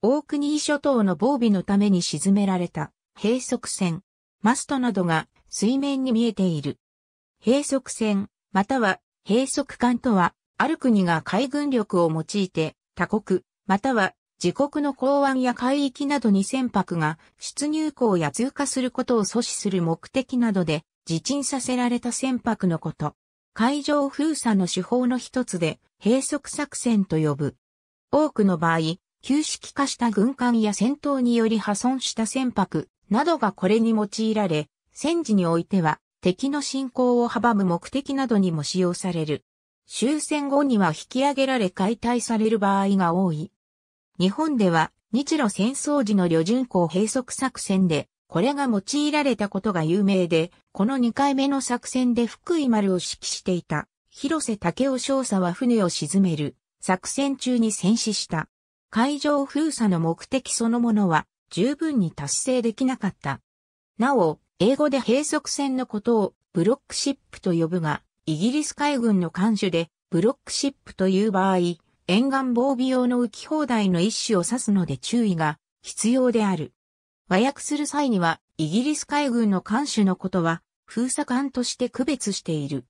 大国諸島の防備のために沈められた閉塞船、マストなどが水面に見えている。閉塞船、または閉塞艦とは、ある国が海軍力を用いて、他国、または自国の港湾や海域などに船舶が出入港や通過することを阻止する目的などで自沈させられた船舶のこと。海上封鎖の手法の一つで閉塞作戦と呼ぶ。多くの場合、旧式化した軍艦や戦闘により破損した船舶などがこれに用いられ、戦時においては敵の進行を阻む目的などにも使用される。終戦後には引き上げられ解体される場合が多い。日本では日露戦争時の旅順港閉塞作戦でこれが用いられたことが有名で、この2回目の作戦で福井丸を指揮していた広瀬武雄少佐は船を沈める作戦中に戦死した。海上封鎖の目的そのものは十分に達成できなかった。なお、英語で閉塞船のことをブロックシップと呼ぶが、イギリス海軍の艦首でブロックシップという場合、沿岸防備用の浮き放題の一種を指すので注意が必要である。和訳する際には、イギリス海軍の艦首のことは、封鎖艦として区別している。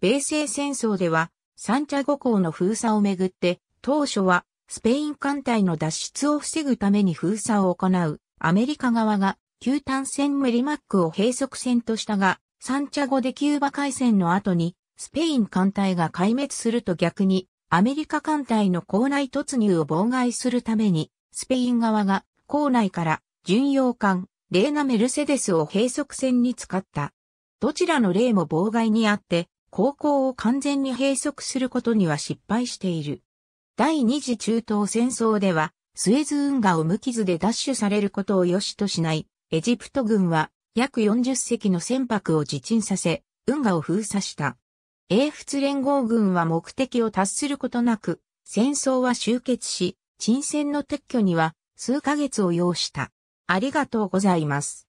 米西戦争では、三茶五港の封鎖をめぐって、当初はスペイン艦隊の脱出を防ぐために封鎖を行うアメリカ側が旧単線メリマックを閉塞船としたが、サンチャゴでキューバ海戦の後にスペイン艦隊が壊滅すると逆にアメリカ艦隊の港内突入を妨害するためにスペイン側が港内から巡洋艦レーナ・メルセデスを閉塞船に使った。どちらの例も妨害にあって、航行を完全に閉塞することには失敗している。第二次中東戦争では、スエズ運河を無傷で奪取されることを良しとしない、エジプト軍は約40隻の船舶を自沈させ、運河を封鎖した。英仏連合軍は目的を達することなく、戦争は終結し、沈船の撤去には数ヶ月を要した。ありがとうございます。